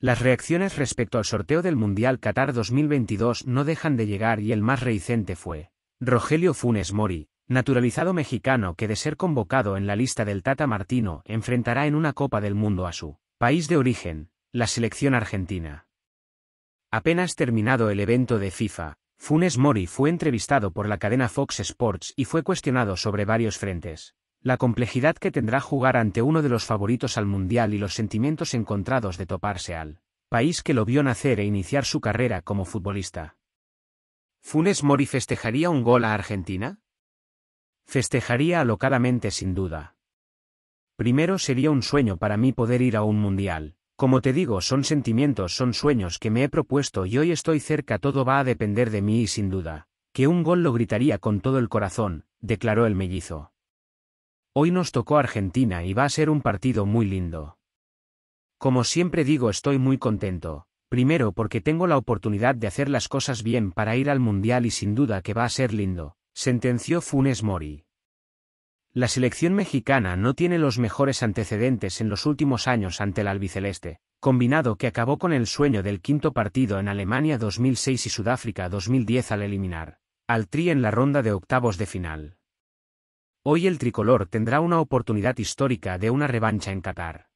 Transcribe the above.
Las reacciones respecto al sorteo del Mundial Qatar 2022 no dejan de llegar y el más reicente fue Rogelio Funes Mori, naturalizado mexicano que de ser convocado en la lista del Tata Martino enfrentará en una Copa del Mundo a su país de origen, la selección argentina. Apenas terminado el evento de FIFA, Funes Mori fue entrevistado por la cadena Fox Sports y fue cuestionado sobre varios frentes la complejidad que tendrá jugar ante uno de los favoritos al Mundial y los sentimientos encontrados de toparse al país que lo vio nacer e iniciar su carrera como futbolista. ¿Funes Mori festejaría un gol a Argentina? Festejaría alocadamente sin duda. Primero sería un sueño para mí poder ir a un mundial. Como te digo, son sentimientos, son sueños que me he propuesto y hoy estoy cerca, todo va a depender de mí y sin duda, que un gol lo gritaría con todo el corazón, declaró el mellizo. Hoy nos tocó Argentina y va a ser un partido muy lindo. Como siempre digo estoy muy contento, primero porque tengo la oportunidad de hacer las cosas bien para ir al Mundial y sin duda que va a ser lindo, sentenció Funes Mori. La selección mexicana no tiene los mejores antecedentes en los últimos años ante el albiceleste, combinado que acabó con el sueño del quinto partido en Alemania 2006 y Sudáfrica 2010 al eliminar al Tri en la ronda de octavos de final. Hoy el tricolor tendrá una oportunidad histórica de una revancha en Qatar.